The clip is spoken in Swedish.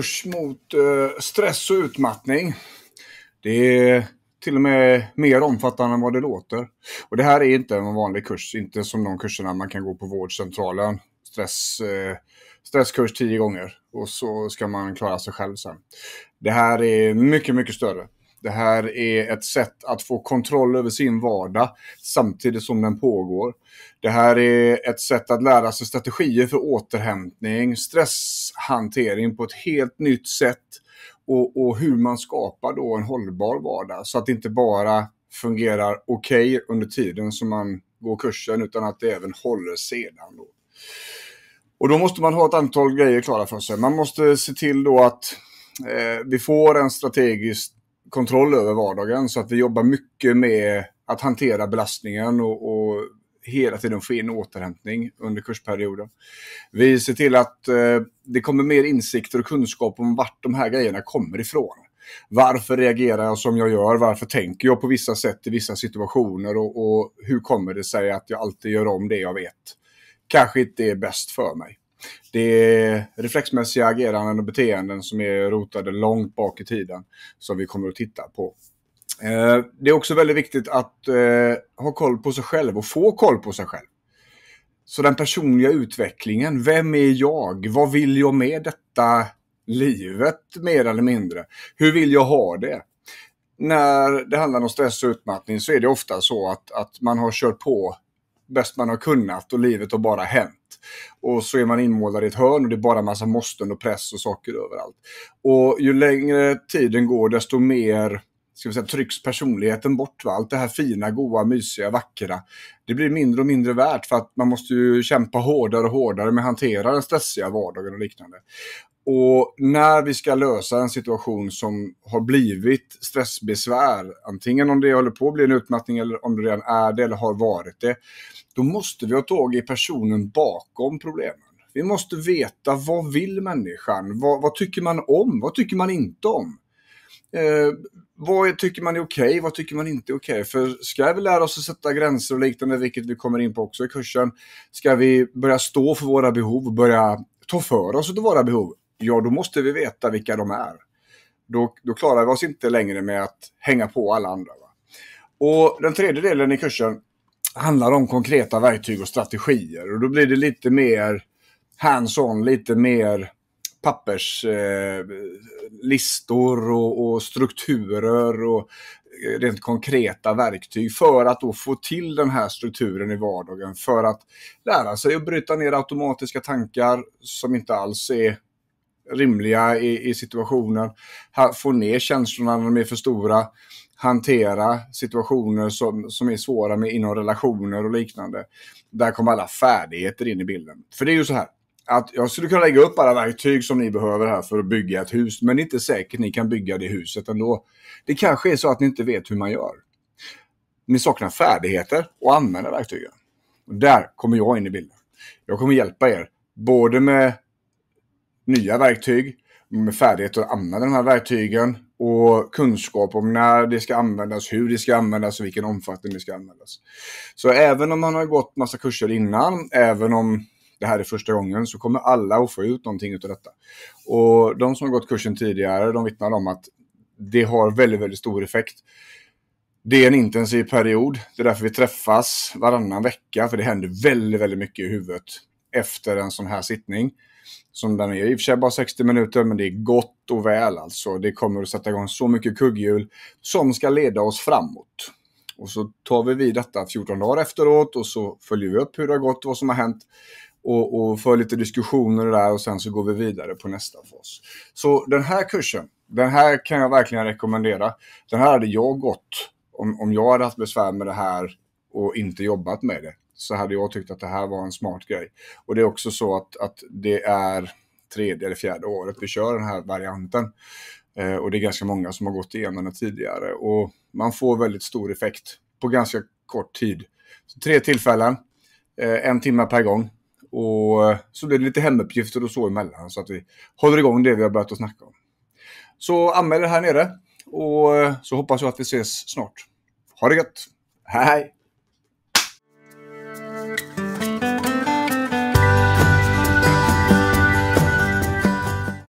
kurs mot eh, stress och utmattning. Det är till och med mer omfattande än vad det låter. Och det här är inte en vanlig kurs, inte som de kurserna man kan gå på vårdcentralen. Stress, eh, stresskurs tio gånger och så ska man klara sig själv sen. Det här är mycket, mycket större. Det här är ett sätt att få kontroll över sin vardag samtidigt som den pågår. Det här är ett sätt att lära sig strategier för återhämtning, stresshantering på ett helt nytt sätt och, och hur man skapar då en hållbar vardag så att det inte bara fungerar okej okay under tiden som man går kursen utan att det även håller sedan. Då. Och då måste man ha ett antal grejer klara för sig. Man måste se till då att eh, vi får en strategisk kontroll över vardagen. Så att vi jobbar mycket med att hantera belastningen och, och hela tiden få in återhämtning under kursperioden. Vi ser till att eh, det kommer mer insikter och kunskap om vart de här grejerna kommer ifrån. Varför reagerar jag som jag gör? Varför tänker jag på vissa sätt i vissa situationer? Och, och hur kommer det sig att jag alltid gör om det jag vet? Kanske inte är bäst för mig. Det är reflexmässiga ageranden och beteenden som är rotade långt bak i tiden som vi kommer att titta på. Eh, det är också väldigt viktigt att eh, ha koll på sig själv och få koll på sig själv. Så den personliga utvecklingen, vem är jag? Vad vill jag med detta livet mer eller mindre? Hur vill jag ha det? När det handlar om stress och utmattning så är det ofta så att, att man har kört på bäst man har kunnat och livet har bara hänt. Och så är man inmålad i ett hörn och det är bara massa måsten och press och saker överallt. Och ju längre tiden går desto mer ska vi säga, trycks personligheten bort. Va? Allt det här fina, goa, mysiga, vackra. Det blir mindre och mindre värt för att man måste ju kämpa hårdare och hårdare med att hantera den stressiga vardagen och liknande. Och när vi ska lösa en situation som har blivit stressbesvär, antingen om det håller på att bli en utmattning eller om det redan är det eller har varit det, då måste vi ha tag i personen bakom problemen. Vi måste veta vad vill människan? Vad, vad tycker man om? Vad tycker man inte om? Eh, vad tycker man är okej? Okay, vad tycker man inte är okej? Okay? För ska vi lära oss att sätta gränser och liknande, vilket vi kommer in på också i kursen, ska vi börja stå för våra behov och börja ta för oss av våra behov? Ja, då måste vi veta vilka de är. Då, då klarar vi oss inte längre med att hänga på alla andra. Va? Och den tredje delen i kursen handlar om konkreta verktyg och strategier. Och då blir det lite mer hands-on, lite mer pappers... Eh, listor och, och strukturer och eh, rent konkreta verktyg för att då få till den här strukturen i vardagen för att lära sig att bryta ner automatiska tankar som inte alls är rimliga i, i situationen. Få ner känslorna när de är för stora. Hantera situationer som, som är svåra med, inom relationer och liknande. Där kommer alla färdigheter in i bilden. För det är ju så här, att jag skulle kunna lägga upp alla verktyg som ni behöver här för att bygga ett hus, men det är inte säkert ni kan bygga det huset ändå. Det kanske är så att ni inte vet hur man gör. Ni saknar färdigheter och använder verktygen. Och där kommer jag in i bilden. Jag kommer hjälpa er både med nya verktyg, med färdigheter att använda de här verktygen och kunskap om när det ska användas, hur det ska användas och vilken omfattning det ska användas. Så även om man har gått massa kurser innan, även om det här är första gången så kommer alla att få ut någonting av detta. Och de som har gått kursen tidigare, de vittnar om att det har väldigt, väldigt stor effekt. Det är en intensiv period. Det är därför vi träffas varannan vecka, för det händer väldigt, väldigt mycket i huvudet efter en sån här sittning. Som den är i och för sig bara 60 minuter, men det är gott och väl alltså. Det kommer att sätta igång så mycket kugghjul som ska leda oss framåt. Och så tar vi vid detta 14 dagar efteråt och så följer vi upp hur det har gått vad som har hänt och, och för lite diskussioner och där och sen så går vi vidare på nästa fas. Så den här kursen, den här kan jag verkligen rekommendera. Den här hade jag gått om, om jag hade haft besvär med det här och inte jobbat med det så hade jag tyckt att det här var en smart grej. Och det är också så att, att det är tredje eller fjärde året vi kör den här varianten. Eh, och det är ganska många som har gått igenom den tidigare och man får väldigt stor effekt på ganska kort tid. Så tre tillfällen, eh, en timme per gång och eh, så blir det lite hemuppgifter och så emellan så att vi håller igång det vi har börjat att snacka om. Så anmäl er här nere och eh, så hoppas jag att vi ses snart. Ha det gött! Hej!